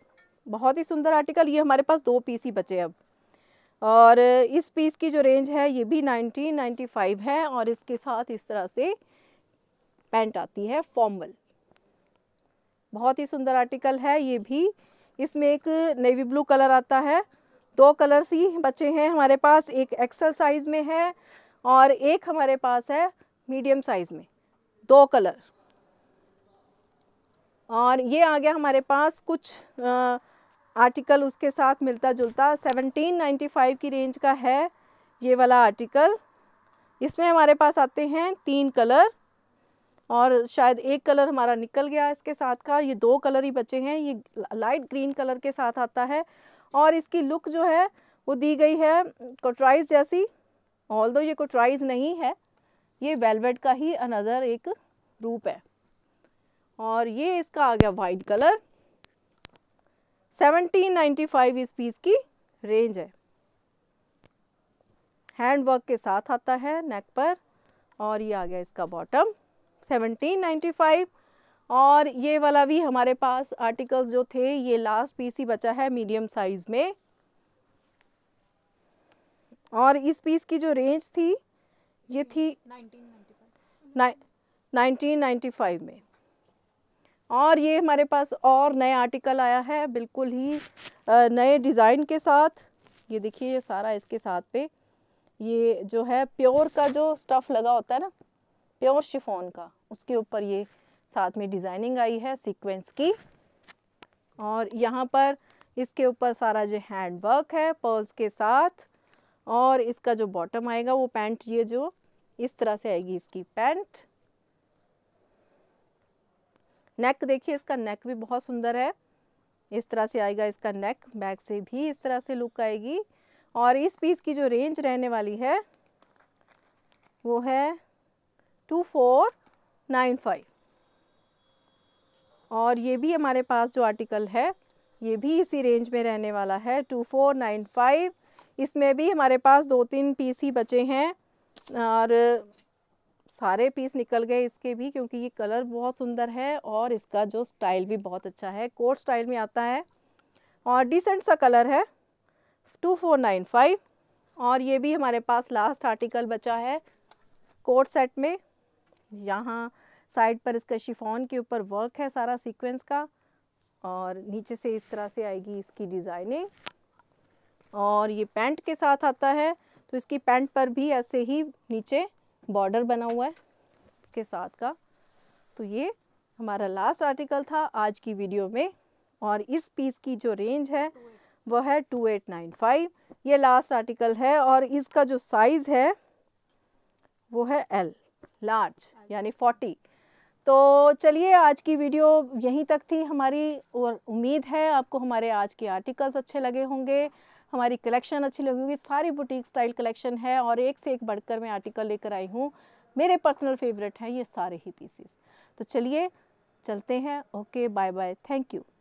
बहुत ही सुंदर आर्टिकल ये हमारे पास दो पीस ही बचे अब और इस पीस की जो रेंज है ये भी 1995 है और इसके साथ इस तरह से पैंट आती है फॉर्मल बहुत ही सुंदर आर्टिकल है ये भी इसमें एक नेवी ब्लू कलर आता है दो कलर्स ही बच्चे हैं हमारे पास एक एक्सल साइज़ में है और एक हमारे पास है मीडियम साइज़ में दो कलर और ये आ गया हमारे पास कुछ आ, आर्टिकल उसके साथ मिलता जुलता 1795 की रेंज का है ये वाला आर्टिकल इसमें हमारे पास आते हैं तीन कलर और शायद एक कलर हमारा निकल गया इसके साथ का ये दो कलर ही बचे हैं ये लाइट ग्रीन कलर के साथ आता है और इसकी लुक जो है वो दी गई है कोट्राइज जैसी ऑल दो ये कोट्राइज नहीं है ये वेलवेट का ही अनदर एक रूप है और ये इसका आ गया वाइट कलर 1795 इस पीस की रेंज है हैंड वर्क के साथ आता है नेक पर और ये आ गया इसका बॉटम 1795 और ये वाला भी हमारे पास आर्टिकल्स जो थे ये लास्ट पीस ही बचा है मीडियम साइज़ में और इस पीस की जो रेंज थी ये थी 1995 में और ये हमारे पास और नए आर्टिकल आया है बिल्कुल ही नए डिज़ाइन के साथ ये देखिए ये सारा इसके साथ पे ये जो है प्योर का जो स्टफ़ लगा होता है ना प्योर शिफोन का उसके ऊपर ये साथ में डिज़ाइनिंग आई है सीक्वेंस की और यहाँ पर इसके ऊपर सारा जो हैंड वर्क है पर्ल्स के साथ और इसका जो बॉटम आएगा वो पैंट ये जो इस तरह से आएगी इसकी पैंट नेक देखिए इसका नेक भी बहुत सुंदर है इस तरह से आएगा इसका नेक बैक से भी इस तरह से लुक आएगी और इस पीस की जो रेंज रहने वाली है वो है टू फोर नाइन फाइव और ये भी हमारे पास जो आर्टिकल है ये भी इसी रेंज में रहने वाला है टू फोर नाइन फाइव इसमें भी हमारे पास दो तीन पीस ही बचे हैं और सारे पीस निकल गए इसके भी क्योंकि ये कलर बहुत सुंदर है और इसका जो स्टाइल भी बहुत अच्छा है कोट स्टाइल में आता है और डिसेंट सा कलर है टू फोर नाइन फाइव और ये भी हमारे पास लास्ट आर्टिकल बचा है कोट सेट में यहाँ साइड पर इसका शिफॉन के ऊपर वर्क है सारा सीक्वेंस का और नीचे से इस तरह से आएगी इसकी डिज़ाइनिंग और ये पैंट के साथ आता है तो इसकी पैंट पर भी ऐसे ही नीचे बॉर्डर बना हुआ है इसके साथ का तो ये हमारा लास्ट आर्टिकल था आज की वीडियो में और इस पीस की जो रेंज है वो है टू एट नाइन फाइव ये लास्ट आर्टिकल है और इसका जो साइज़ है वो है एल लार्ज यानी फोर्टी तो चलिए आज की वीडियो यहीं तक थी हमारी और उम्मीद है आपको हमारे आज के आर्टिकल्स अच्छे लगे होंगे हमारी कलेक्शन अच्छी लगी होगी सारी बुटीक स्टाइल कलेक्शन है और एक से एक बढ़कर मैं आर्टिकल लेकर आई हूँ मेरे पर्सनल फेवरेट हैं ये सारे ही पीसेस तो चलिए चलते हैं okay bye bye thank you